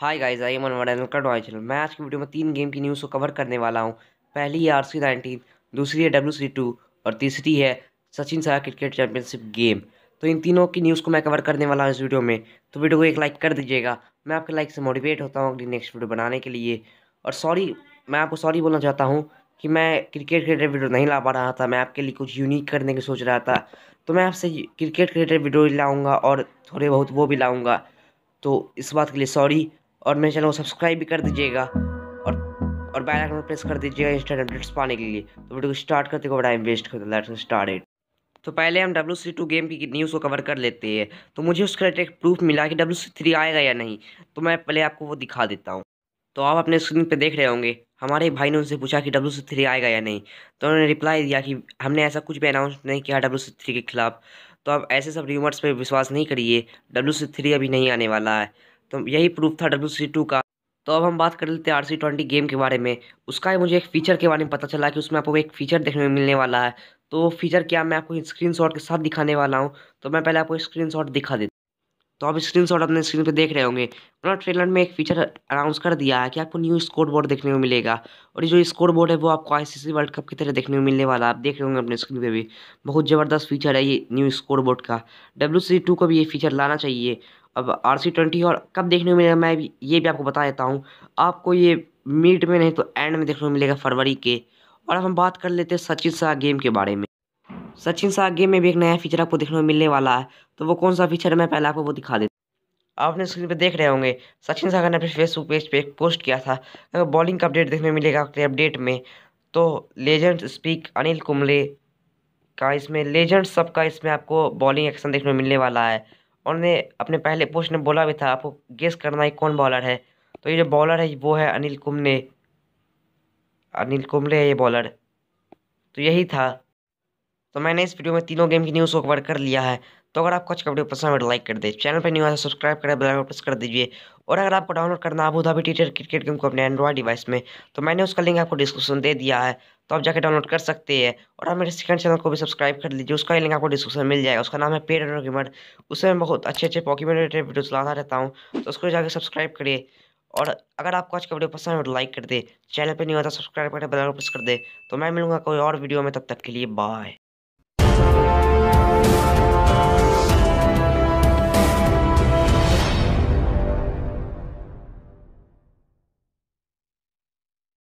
hi guys I am Anwar एनका channel मैं आज की वीडियो में तीन गेम की न्यूज़ को कवर करने वाला हूँ पहली है आर सी नाइनटीन दूसरी है डब्ल्यू सी टू और तीसरी है सचिन सारा क्रिकेट चैंपियनशिप गेम तो इन तीनों की न्यूज़ को मैं कवर करने वाला हूँ इस वीडियो में तो वीडियो को एक लाइक कर दीजिएगा मैं आपके लाइक से मोटिवेट होता हूँ अगली नेक्स्ट वीडियो बनाने के लिए और सॉरी मैं आपको सॉरी बोलना चाहता हूँ कि मैं क्रिकेट रिलेटेड वीडियो नहीं ला पा रहा था मैं आपके लिए कुछ यूनिक करने की सोच रहा था तो मैं आपसे क्रिकेट रिलेटेड वीडियो लाऊंगा और थोड़े बहुत वो भी लाऊँगा तो इस बात के लिए सॉरी और मेरे चैनल को सब्सक्राइब भी कर दीजिएगा और और बेल आइकन प्रेस कर दीजिएगा इंस्टेंट अपडेट्स पाने के लिए तो वीडियो को स्टार्ट करते हुए टाइम वेस्ट करते लेट्स स्टार्ट इट तो पहले हम डब्ल्यू सी टू गेम की न्यूज़ को कवर कर लेते हैं तो मुझे उसका एक प्रूफ मिला कि डब्ल्यू सी थ्री आएगा या नहीं तो मैं पहले आपको वो दिखा देता हूँ तो आप अपने स्क्रीन पर देख रहे होंगे हमारे भाई ने उनसे पूछा कि डब्ल्यू सी थ्री आएगा या नहीं तो उन्होंने रिप्लाई दिया कि हमने ऐसा कुछ भी अनाउंस नहीं किया डब्ल्यू सी थ्री के खिलाफ तो आप ऐसे सब र्यूमर्स पर विश्वास नहीं करिए डब्ल्यू सी थ्री अभी नहीं आने वाला है तो यही प्रूफ था डब्ल्यू सी टू का तो अब हम बात कर लेते हैं आर सी ट्वेंटी गेम के बारे में उसका मुझे एक फ़ीचर के बारे में पता चला कि उसमें आपको एक फ़ीचर देखने में मिलने वाला है तो फीचर क्या मैं आपको स्क्रीनशॉट के साथ दिखाने वाला हूँ तो मैं पहले आपको स्क्रीनशॉट दिखा देता तो आप स्क्रीनशॉट अपने स्क्रीन पर देख रहे होंगे उन्होंने ट्रेलर में एक फीचर अनाउंस कर दिया है कि आपको न्यू स्कोर बोर्ड देखने को मिलेगा और ये जो स्कोर बोर्ड है वो आपको आईसीसी वर्ल्ड कप की तरह देखने को मिलने वाला है आप देख रहे होंगे अपने स्क्रीन पे भी बहुत ज़बरदस्त फीचर है ये न्यू स्कोर बोर्ड का डब्ल्यू को भी ये फीचर लाना चाहिए अब आर सी ट्वेंटी और कब देखने को मिलेगा मैं भी ये भी आपको बता देता हूँ आपको ये मिड में नहीं तो एंड में देखने को मिलेगा फरवरी के और अब हम बात कर लेते हैं सचिन शाह गेम के बारे में सचिन शाह गेम में भी एक नया फीचर आपको देखने में मिलने वाला है तो वो कौन सा फीचर है मैं पहले आपको वो दिखा देता आप अपने स्क्रीन पे देख रहे होंगे सचिन सागर ने अपने फेसबुक पेज पे एक पोस्ट किया था अगर बॉलिंग का अपडेट देखने मिलेगा अगले अपडेट में तो लेजेंड स्पीक अनिल कुंबले का इसमें लेजेंड सब का इसमें आपको बॉलिंग एक्शन देखने में मिलने वाला है उन्होंने अपने पहले पोस्ट में बोला भी था आपको गेस करना है कौन बॉलर है तो ये जो बॉलर है वो है अनिल कुमले अनिल कुंबले है ये बॉलर तो यही था तो मैंने इस वीडियो में तीनों गेम की न्यूज़ को कवर कर लिया है तो अगर आपको अच्छा वीडियो पसंद है तो लाइक कर दे चैनल पर न्यूज़ है सब्सक्राइब तो करें बेल प्रेस कर दीजिए और अगर आपको डाउनलोड करना Abu Dhabi teacher cricket game को अपने एंड्रॉइड डिवाइस में तो मैंने उसका लिंक आपको डिस्क्रिप्शन दे दिया है तो आप जाकर डाउनलोड कर सकते हैं और आप मेरे सेकंड चैनल को भी सब्सक्राइब कर लीजिए उसका लिंक आपको डिस्क्रिप्शन मिल जाएगा उसका नाम है पेड एंड उसमें मैं बहुत अच्छे अच्छे पॉकीमेट रिलेटेड वीडियोस लाता रहता हूँ तो उसको जाकर सब्सक्राइब करिए और अगर आपको आज का वीडियो पसंद है तो लाइक कर दे चैनल पर नहीं होता सब्सक्राइब करें बेल प्रेस कर दे तो मैं मिलूंगा कोई और वीडियो में तब तक के लिए बाय